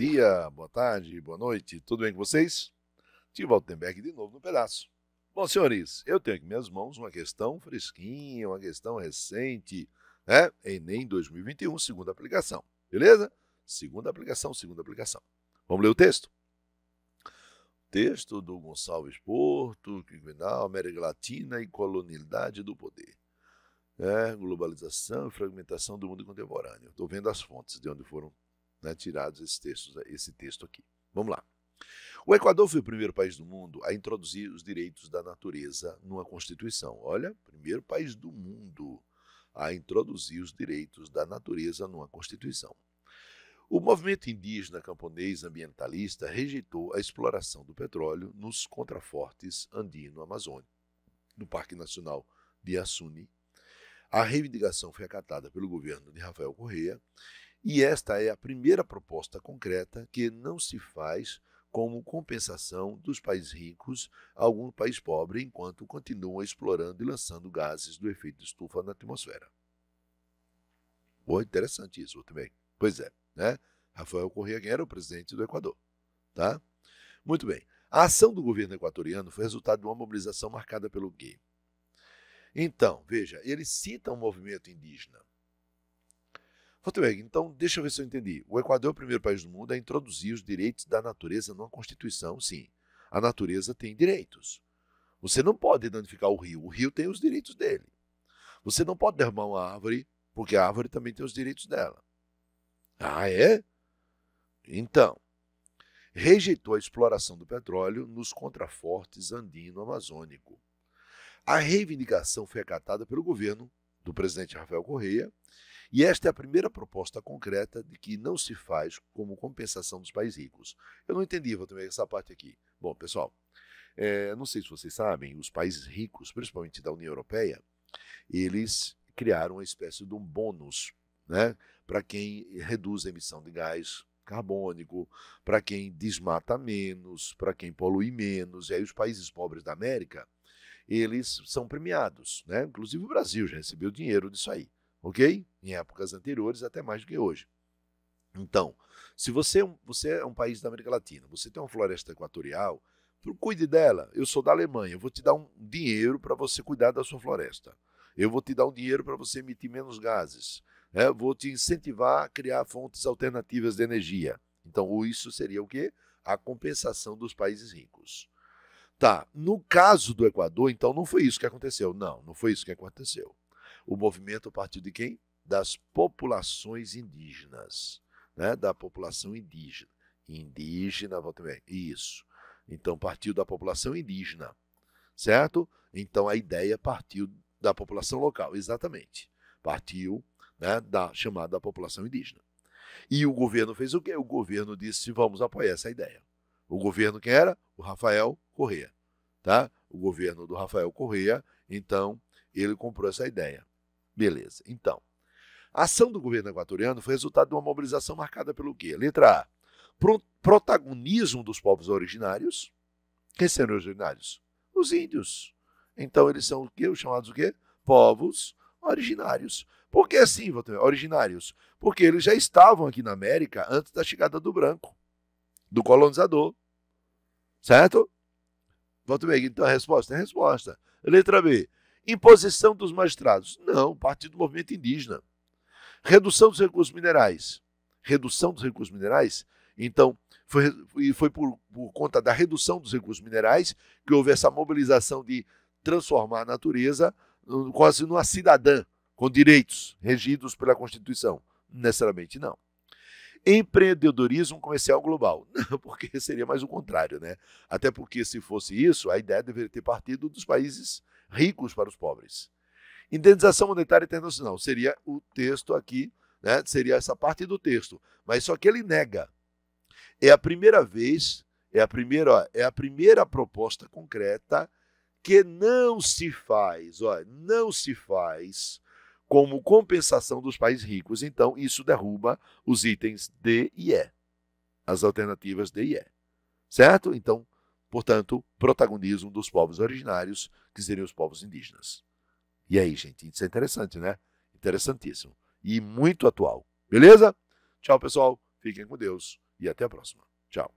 dia, boa tarde, boa noite, tudo bem com vocês? Tio Waltenberg de novo no pedaço. Bom, senhores, eu tenho aqui minhas mãos uma questão fresquinha, uma questão recente, né? Enem 2021, segunda aplicação, beleza? Segunda aplicação, segunda aplicação. Vamos ler o texto? Texto do Gonçalves Porto, Criminal, América Latina e Colonialidade do Poder. É, globalização e fragmentação do mundo contemporâneo. Estou vendo as fontes de onde foram né, tirados esses textos, esse texto aqui. Vamos lá. O Equador foi o primeiro país do mundo a introduzir os direitos da natureza numa Constituição. Olha, primeiro país do mundo a introduzir os direitos da natureza numa Constituição. O movimento indígena camponês ambientalista rejeitou a exploração do petróleo nos contrafortes andino-amazônico, no Parque Nacional de Assuni. A reivindicação foi acatada pelo governo de Rafael Correa e esta é a primeira proposta concreta que não se faz como compensação dos países ricos a algum país pobre enquanto continuam explorando e lançando gases do efeito estufa na atmosfera. Pô, interessante isso também. Pois é, né? Rafael Correa era é o presidente do Equador, tá? Muito bem. A ação do governo equatoriano foi resultado de uma mobilização marcada pelo GUI. Então, veja, ele cita um movimento indígena, Fotweg, então deixa eu ver se eu entendi. O Equador é o primeiro país do mundo a introduzir os direitos da natureza numa Constituição, sim. A natureza tem direitos. Você não pode danificar o rio, o rio tem os direitos dele. Você não pode derrubar uma árvore, porque a árvore também tem os direitos dela. Ah, é? Então, rejeitou a exploração do petróleo nos contrafortes andino-amazônico. A reivindicação foi acatada pelo governo do presidente Rafael Correia e esta é a primeira proposta concreta de que não se faz como compensação dos países ricos. Eu não entendi, vou também essa parte aqui. Bom, pessoal, é, não sei se vocês sabem, os países ricos, principalmente da União Europeia, eles criaram uma espécie de um bônus né, para quem reduz a emissão de gás carbônico, para quem desmata menos, para quem polui menos. E aí os países pobres da América, eles são premiados. Né? Inclusive o Brasil já recebeu dinheiro disso aí ok? Em épocas anteriores, até mais do que hoje. Então, se você, é você é um país da América Latina, você tem uma floresta equatorial, cuide dela. Eu sou da Alemanha, eu vou te dar um dinheiro para você cuidar da sua floresta. Eu vou te dar um dinheiro para você emitir menos gases. Né? vou te incentivar a criar fontes alternativas de energia. Então, isso seria o quê? A compensação dos países ricos. Tá, no caso do Equador, então não foi isso que aconteceu. Não, não foi isso que aconteceu o movimento a partir de quem? Das populações indígenas, né? da população indígena. Indígena, volta bem, isso. Então partiu da população indígena, certo? Então a ideia partiu da população local, exatamente. Partiu né, da chamada população indígena. E o governo fez o quê? O governo disse: vamos apoiar essa ideia. O governo quem era? O Rafael Correa, tá? O governo do Rafael Correa, então ele comprou essa ideia. Beleza. Então, a ação do governo equatoriano foi resultado de uma mobilização marcada pelo quê? Letra A. Pro protagonismo dos povos originários. Quem os originários? Os índios. Então, eles são o quê? Os chamados o quê? Povos originários Por que assim, originários? Porque eles já estavam aqui na América antes da chegada do branco, do colonizador. Certo? Volta bem, então a resposta é a resposta. Letra B. Imposição dos magistrados. Não, Partido do Movimento Indígena. Redução dos recursos minerais. Redução dos recursos minerais? Então, foi, foi por, por conta da redução dos recursos minerais que houve essa mobilização de transformar a natureza quase numa cidadã com direitos regidos pela Constituição. Necessariamente não. Empreendedorismo comercial global. porque seria mais o contrário, né? Até porque, se fosse isso, a ideia deveria ter partido dos países ricos para os pobres. Indenização monetária internacional seria o texto aqui, né? seria essa parte do texto, mas só que ele nega. É a primeira vez, é a primeira, é a primeira proposta concreta que não se faz, ó, não se faz como compensação dos países ricos. Então, isso derruba os itens D e E, as alternativas D e E. Certo? Então, portanto, protagonismo dos povos originários, que seriam os povos indígenas. E aí, gente, isso é interessante, né? Interessantíssimo. E muito atual. Beleza? Tchau, pessoal. Fiquem com Deus e até a próxima. Tchau.